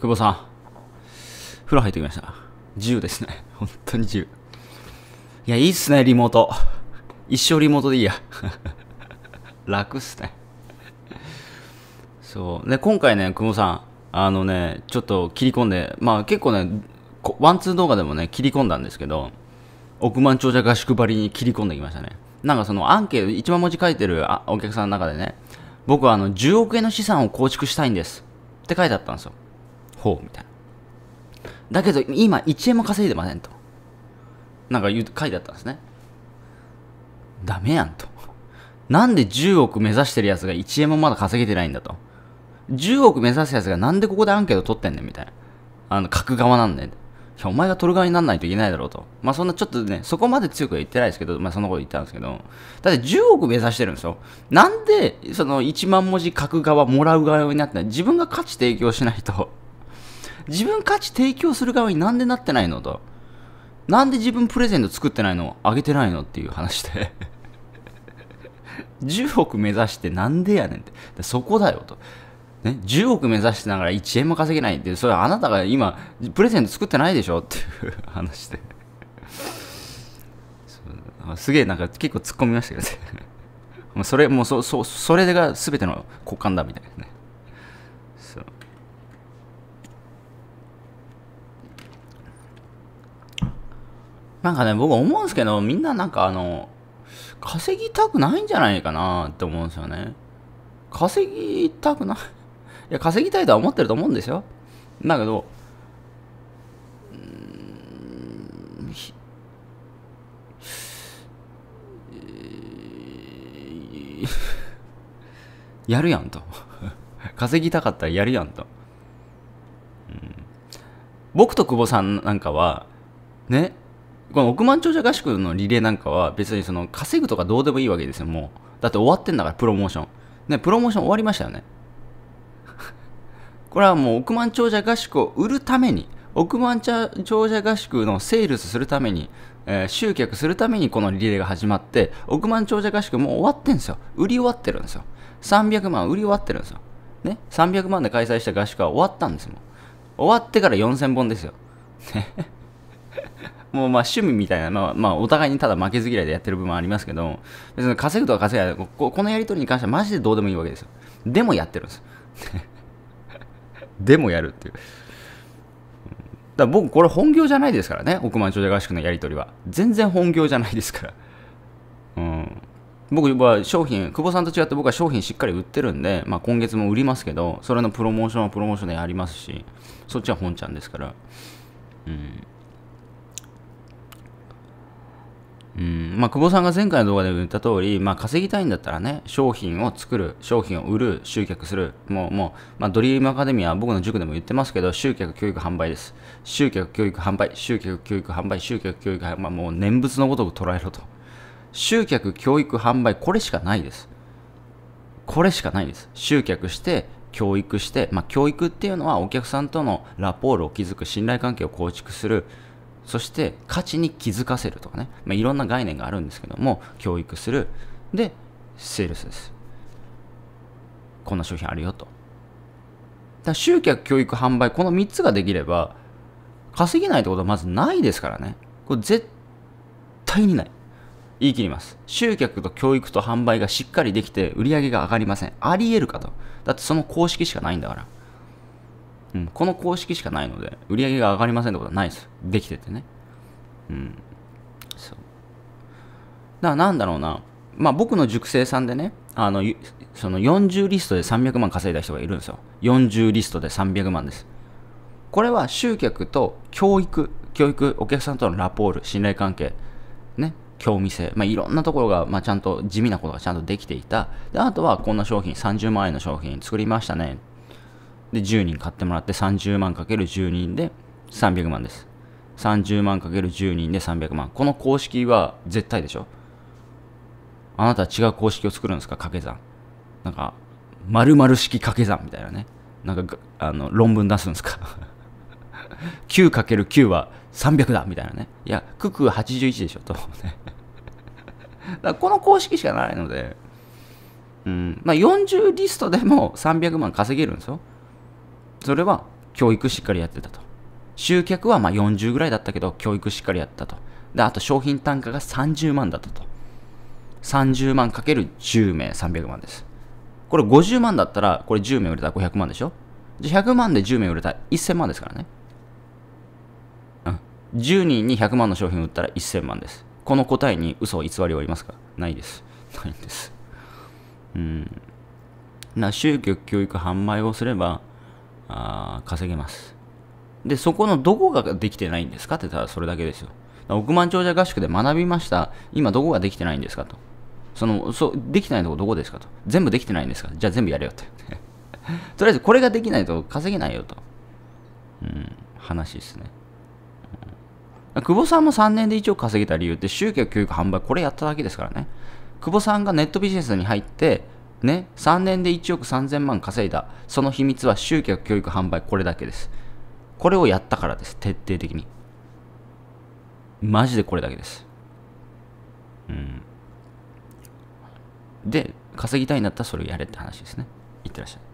久保さん。風呂入ってきました。自由ですね。本当に自由。いや、いいっすね、リモート。一生リモートでいいや。楽っすね。そう。で、今回ね、久保さん、あのね、ちょっと切り込んで、まあ結構ね、ワンツー動画でもね、切り込んだんですけど、億万長者合宿張りに切り込んできましたね。なんかそのアンケート、一番文字書いてるお客さんの中でね、僕はあの10億円の資産を構築したいんですって書いてあったんですよ。ほうみたいなだけど今1円も稼いでませんとなんか書いてあったんですねダメやんとなんで10億目指してるやつが1円もまだ稼げてないんだと10億目指すやつがなんでここでアンケート取ってんねんみたいなあの書く側なんねんお前が取る側にならないといけないだろうと。まあそんなちょっとね、そこまで強くは言ってないですけど、まあそんなこと言ったんですけど、だって10億目指してるんですよ。なんで、その1万文字書く側、もらう側になってない自分が価値提供しないと自分価値提供する側になんでなってないのと。なんで自分プレゼント作ってないのあげてないのっていう話で10 億目指してなんでやねんって。そこだよと。ね、10億目指してながら1円も稼げないって、それはあなたが今、プレゼント作ってないでしょっていう話で すげえなんか結構突っ込みましたけどね それ、もうそ、そ、それが全ての股間だみたいなね。なんかね、僕思うんですけど、みんななんかあの、稼ぎたくないんじゃないかなって思うんですよね。稼ぎたくない。いや、稼ぎたいとは思ってると思うんですよ。だけど、やるやんと。稼ぎたかったらやるやんと。うん、僕と久保さんなんかは、ね、この億万長者合宿のリレーなんかは別にその稼ぐとかどうでもいいわけですよ、もう。だって終わってんだから、プロモーション。ね、プロモーション終わりましたよね。これはもう億万長者合宿を売るために、億万長者合宿のセールスするために、えー、集客するためにこのリレーが始まって、億万長者合宿もう終わってんですよ。売り終わってるんですよ。300万売り終わってるんですよ。ね、300万で開催した合宿は終わったんです終わってから4000本ですよ。ねもうまあ趣味みたいな、まあ、まあお互いにただ負けず嫌いでやってる部分はありますけど、別に稼ぐとか稼がないこ、このやりとりに関してはマジでどうでもいいわけですよ。でもやってるんです。でもやるっていう。だ僕これ本業じゃないですからね、億万長者合宿のやりとりは。全然本業じゃないですから。うん。僕は商品、久保さんと違って僕は商品しっかり売ってるんで、まあ、今月も売りますけど、それのプロモーションはプロモーションでやりますし、そっちは本ちゃんですから。うん。うんまあ、久保さんが前回の動画で言った通り、まあ、稼ぎたいんだったらね、商品を作る、商品を売る、集客する、もう、もう、まあ、ドリームアカデミアは僕の塾でも言ってますけど、集客、教育、販売です。集客、教育、販売、集客、教育、販売、集客、教育、販売、もう念仏のごとく捉えろと。集客、教育、販売、これしかないです。これしかないです。集客して、教育して、まあ、教育っていうのはお客さんとのラポールを築く、信頼関係を構築する、そして価値に気づかせるとかね、まあ、いろんな概念があるんですけども教育するでセールスですこんな商品あるよとだ集客教育販売この3つができれば稼げないってことはまずないですからねこれ絶対にない言い切ります集客と教育と販売がしっかりできて売り上げが上がりませんありえるかとだってその公式しかないんだからうん、この公式しかないので、売り上げが上がりませんってことはないです。できててね。うん。そう。だからなんだろうな。まあ僕の熟成さんでね、あの、その40リストで300万稼いだ人がいるんですよ。40リストで300万です。これは集客と教育、教育、お客さんとのラポール、信頼関係、ね、興味性、まあ、いろんなところが、まあ、ちゃんと地味なことがちゃんとできていた。で、あとはこんな商品、30万円の商品作りましたね。で、10人買ってもらって30万かる1 0人で300万です。30万かる1 0人で300万。この公式は絶対でしょあなたは違う公式を作るんですか掛け算。なんか、まる式掛け算みたいなね。なんか、あの、論文出すんですか 9×9 は300だみたいなね。いや、九九81でしょと。だこの公式しかないので、うん、まあ40リストでも300万稼げるんですよ。それは教育しっかりやってたと。集客はま40ぐらいだったけど、教育しっかりやったと。で、あと商品単価が30万だったと。30万かける10名300万です。これ50万だったら、これ10名売れたら500万でしょじゃ100万で10名売れたら1000万ですからね。うん。10人に100万の商品売ったら1000万です。この答えに嘘を偽りはありますかないです。ないんです。うん。な、集客教育販売をすれば、あ稼げます。で、そこのどこができてないんですかって言ったらそれだけですよ。億万長者合宿で学びました。今どこができてないんですかと。その、そう、できてないとこどこですかと。全部できてないんですかじゃあ全部やれよって。とりあえずこれができないと稼げないよと。うん、話ですね。久保さんも3年で1億稼げた理由って、集客、教育、販売、これやっただけですからね。久保さんがネットビジネスに入って、ね、3年で1億3000万稼いだ。その秘密は集客、教育、販売、これだけです。これをやったからです。徹底的に。マジでこれだけです。うん。で、稼ぎたいんだったらそれをやれって話ですね。いってらっしゃい。